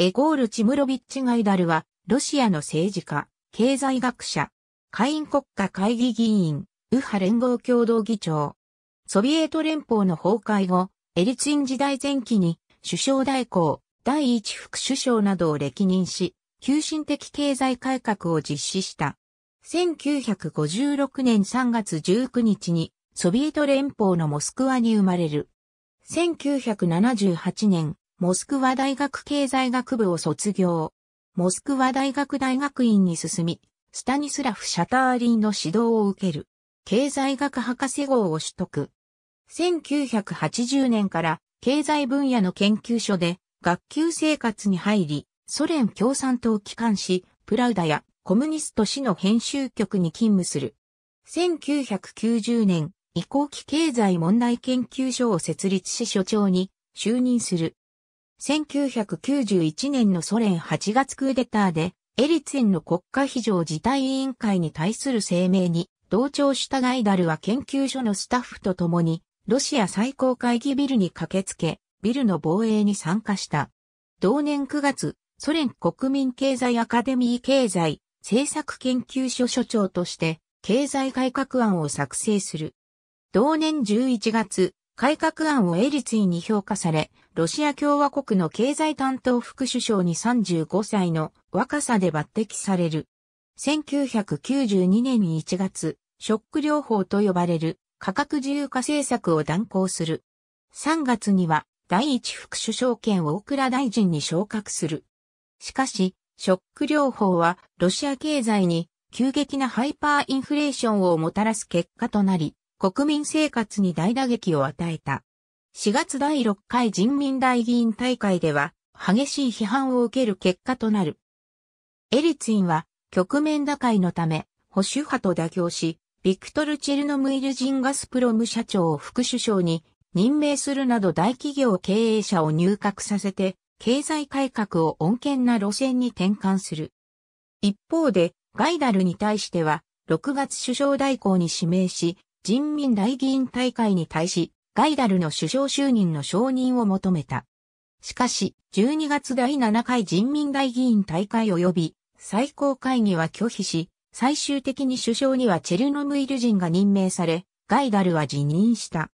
エゴール・チムロビッチ・ガイダルは、ロシアの政治家、経済学者、下院国家会議議員、右派連合共同議長。ソビエト連邦の崩壊後、エリツィン時代前期に、首相代行、第一副首相などを歴任し、急進的経済改革を実施した。1956年3月19日に、ソビエト連邦のモスクワに生まれる。1978年、モスクワ大学経済学部を卒業。モスクワ大学大学院に進み、スタニスラフ・シャターリンの指導を受ける。経済学博士号を取得。1980年から経済分野の研究所で学級生活に入り、ソ連共産党機関紙、プラウダやコムニスト氏の編集局に勤務する。1990年、移行期経済問題研究所を設立し所長に就任する。1991年のソ連8月クーデターで、エリツィンの国家非常事態委員会に対する声明に、同調したガイダルは研究所のスタッフと共に、ロシア最高会議ビルに駆けつけ、ビルの防衛に参加した。同年9月、ソ連国民経済アカデミー経済政策研究所所長として、経済改革案を作成する。同年11月、改革案をエリツィに評価され、ロシア共和国の経済担当副首相に35歳の若さで抜擢される。1992年1月、ショック療法と呼ばれる価格自由化政策を断行する。3月には第一副首相権を大倉大臣に昇格する。しかし、ショック療法はロシア経済に急激なハイパーインフレーションをもたらす結果となり、国民生活に大打撃を与えた。4月第6回人民大議員大会では、激しい批判を受ける結果となる。エリツィンは、局面打開のため、保守派と妥協し、ビクトル・チェルノムイル人ガスプロム社長を副首相に任命するなど大企業経営者を入閣させて、経済改革を穏健な路線に転換する。一方で、ガイダルに対しては、6月首相代行に指名し、人民大議員大会に対し、ガイダルの首相就任の承認を求めた。しかし、12月第7回人民大議員大会及び最高会議は拒否し、最終的に首相にはチェルノムイル人が任命され、ガイダルは辞任した。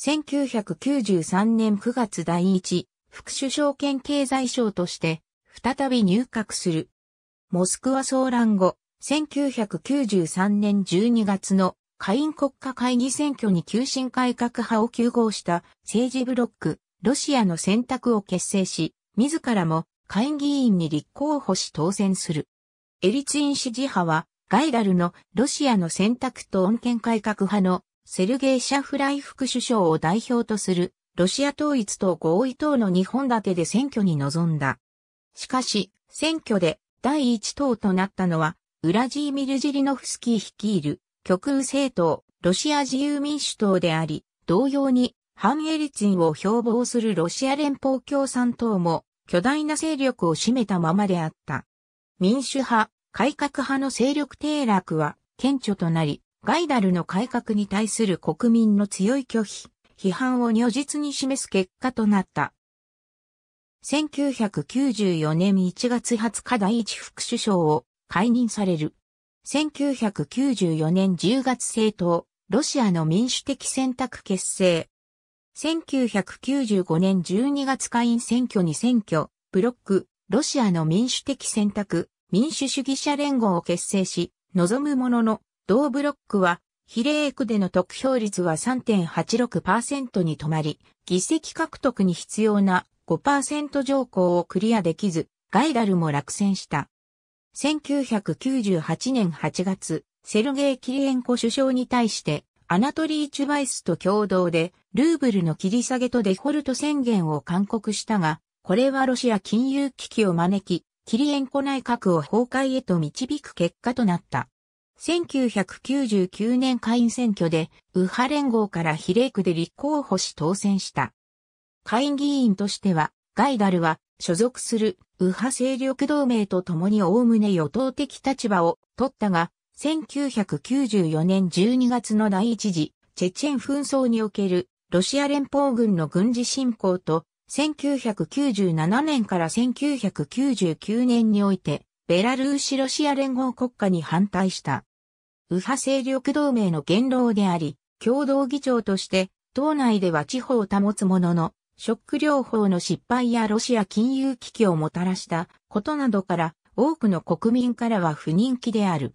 1993年9月第1、副首相兼経済相として、再び入閣する。モスクワ騒乱後、1993年12月の下院国家会議選挙に急進改革派を求合した政治ブロック、ロシアの選択を結成し、自らも下院議員に立候補し当選する。エリツィン支持派は、ガイダルのロシアの選択と穏健改革派のセルゲイ・シャフライ副首相を代表とするロシア統一と合意等の日本立てで選挙に臨んだ。しかし、選挙で第1党となったのは、ウラジーミル・ジリノフスキー率いる極右政党、ロシア自由民主党であり、同様に、反エリツィンを標榜するロシア連邦共産党も、巨大な勢力を占めたままであった。民主派、改革派の勢力低落は、顕著となり、ガイダルの改革に対する国民の強い拒否、批判を如実に示す結果となった。1994年1月20日第一副首相を解任される。1994年10月政党、ロシアの民主的選択結成。1995年12月下院選挙に選挙、ブロック、ロシアの民主的選択、民主主義者連合を結成し、望むものの、同ブロックは、比例区での得票率は3.86%に止まり、議席獲得に必要な5%条項をクリアできず、ガイダルも落選した。1998年8月、セルゲイ・キリエンコ首相に対して、アナトリー・チュバイスと共同で、ルーブルの切り下げとデフォルト宣言を勧告したが、これはロシア金融危機を招き、キリエンコ内閣を崩壊へと導く結果となった。1999年下院選挙で、右派連合から比例区で立候補し当選した。下院議員としては、ガイダルは所属する右派勢力同盟と共におおむね与党的立場を取ったが、1994年12月の第一次チェチェン紛争におけるロシア連邦軍の軍事侵攻と、1997年から1999年において、ベラルーシロシア連合国家に反対した。右派勢力同盟の元老であり、共同議長として、党内では地方を保つものの、ショック療法の失敗やロシア金融危機をもたらしたことなどから多くの国民からは不人気である。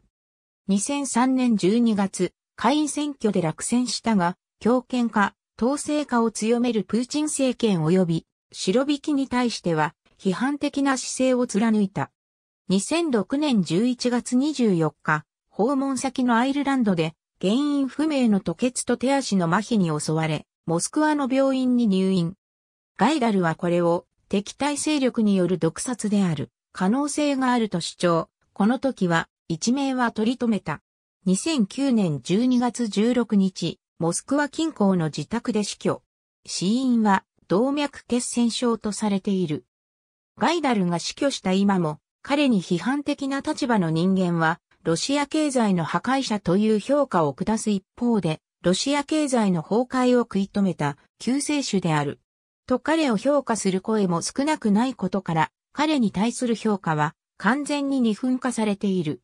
2003年12月、会員選挙で落選したが、強権化、統制化を強めるプーチン政権及び、白引きに対しては、批判的な姿勢を貫いた。2006年11月24日、訪問先のアイルランドで、原因不明の吐血と手足の麻痺に襲われ、モスクワの病院に入院。ガイダルはこれを敵対勢力による毒殺である可能性があると主張。この時は一命は取り留めた。2009年12月16日、モスクワ近郊の自宅で死去。死因は動脈血栓症とされている。ガイダルが死去した今も、彼に批判的な立場の人間は、ロシア経済の破壊者という評価を下す一方で、ロシア経済の崩壊を食い止めた救世主であると彼を評価する声も少なくないことから、彼に対する評価は完全に二分化されている。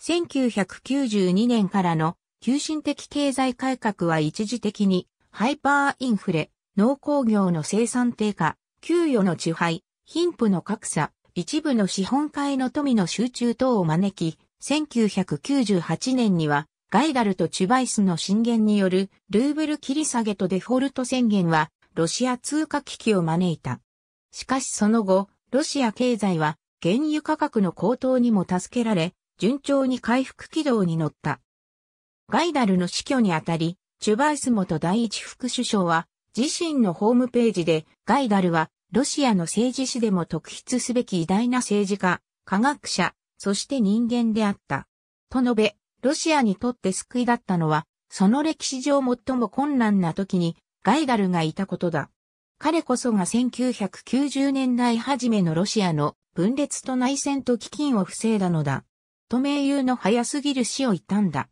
1992年からの急進的経済改革は一時的にハイパーインフレ、農工業の生産低下、給与の支配、貧富の格差、一部の資本家への富の集中等を招き、1998年にはガイダルとチュバイスの進言によるルーブル切り下げとデフォルト宣言はロシア通貨危機を招いた。しかしその後、ロシア経済は原油価格の高騰にも助けられ、順調に回復軌道に乗った。ガイダルの死去にあたり、チュバイス元第一副首相は、自身のホームページで、ガイダルは、ロシアの政治史でも特筆すべき偉大な政治家、科学者、そして人間であった。と述べ、ロシアにとって救いだったのは、その歴史上最も困難な時にガイダルがいたことだ。彼こそが1990年代初めのロシアの分裂と内戦と基金を防いだのだ。と盟友の早すぎる死を言ったんだ。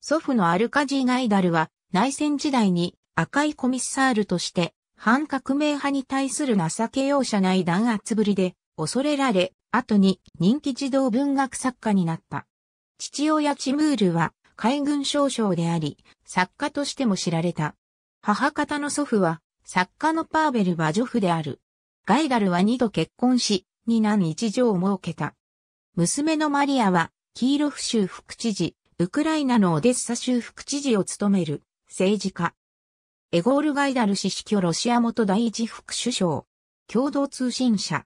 祖父のアルカジー・ガイダルは内戦時代に赤いコミッサールとして反革命派に対する情け容赦ない弾圧ぶりで恐れられ、後に人気児童文学作家になった。父親チムールは海軍少将であり、作家としても知られた。母方の祖父は、作家のパーベルバジョフである。ガイダルは二度結婚し、二男一女を設けた。娘のマリアは、キーロフ州副知事、ウクライナのオデッサ州副知事を務める、政治家。エゴール・ガイダル氏死去ロシア元第一副首相。共同通信社。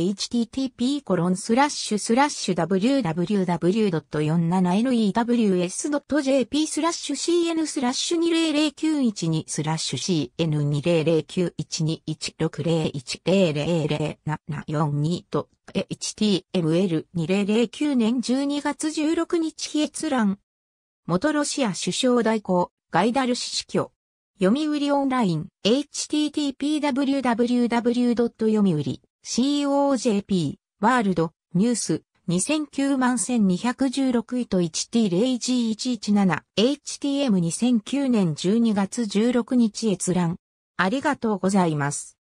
http://www.47news.jp スラッシュ cn スラッシュ20091スラッシュ c n 2 0 0 9 1 2 1 0 1 0 0 0 7 4 2 html2009 年12月16日閲覧。元ロシア首相代行、ガイダル氏死去。読売オンライン、http://www. 読売。COJP、ワールド、ニュース、2009万1216位と 1T0G117、HTM2009 年12月16日閲覧。ありがとうございます。